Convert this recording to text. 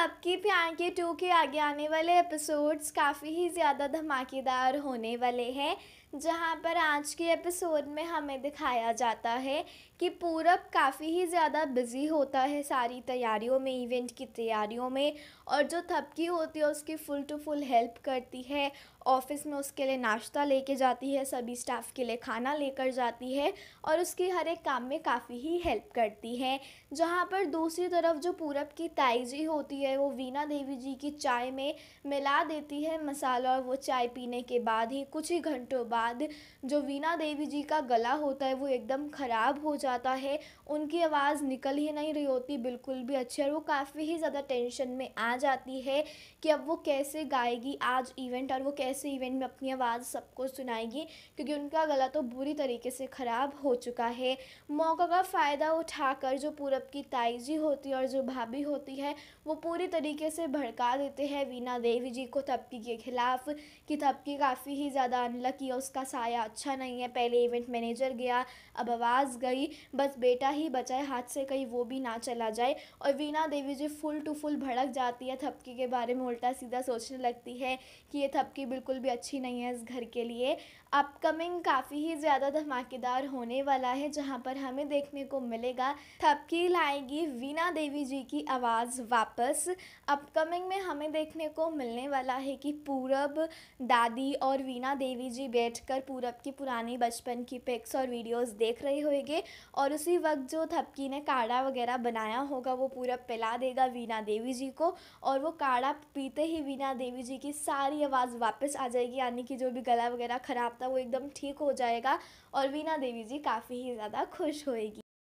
love आपकी के to के आगे आने वाले एपिसोड्स काफ़ी ही ज़्यादा धमाकेदार होने वाले हैं जहाँ पर आज के एपिसोड में हमें दिखाया जाता है कि पूरब काफ़ी ही ज़्यादा बिजी होता है सारी तैयारियों में इवेंट की तैयारियों में और जो थपकी होती है उसकी फुल टू फुल हेल्प करती है ऑफिस में उसके लिए नाश्ता लेके जाती है सभी स्टाफ के लिए खाना लेकर जाती है और उसकी हर एक काम में काफ़ी ही हेल्प करती है जहाँ पर दूसरी तरफ जो पूरब की ताइजी होती है वो वीना देवी जी की चाय में मिला देती है मसाला और वो चाय पीने के बाद ही कुछ ही घंटों बाद जो वीना देवी जी का गला होता है वो एकदम ख़राब हो जाता है उनकी आवाज़ निकल ही नहीं रही होती बिल्कुल भी अच्छी और वो काफ़ी ही ज़्यादा टेंशन में आ जाती है कि अब वो कैसे गाएगी आज इवेंट और वो कैसे इवेंट में अपनी आवाज़ सबको सुनाएगी क्योंकि उनका गला तो बुरी तरीके से ख़राब हो चुका है मौका का फ़ायदा उठाकर जो पूरब की ताई जी होती है और जो भाभी होती है वो पूरी तरीके से भड़का देते हैं वीणा देवी जी को तपकी के खिलाफ कि तपकी काफ़ी ही ज़्यादा अनलकी है उसका साया अच्छा नहीं है पहले इवेंट मैनेजर गया अब आवाज़ गई बस बेटा ही बचाए हाथ से कहीं वो भी ना चला जाए और Veena Devi ji full to full भड़क जाती है थपकी के बारे में उल्टा सीधा सोचने लगती है कि ये थपकी बिल्कुल भी अच्छी नहीं है इस घर के लिए अपकमिंग काफ़ी ही ज़्यादा धमाकेदार होने वाला है जहाँ पर हमें देखने को मिलेगा थपकी लाएगी वीणा देवी जी की आवाज़ वापस अपकमिंग में हमें देखने को मिलने वाला है कि पूरब दादी और वीणा देवी जी बैठकर पूरब की पुरानी बचपन की पिक्स और वीडियोस देख रहे होंगे और उसी वक्त जो थपकी ने काढ़ा वगैरह बनाया होगा वो पूरब पिला देगा वीणा देवी जी को और वो काढ़ा पीते ही वीणा देवी जी की सारी आवाज़ वापस आ जाएगी यानी कि जो भी गला वगैरह ख़राब था वो एकदम ठीक हो जाएगा और वीणा देवी जी काफ़ी ही ज़्यादा खुश होएगी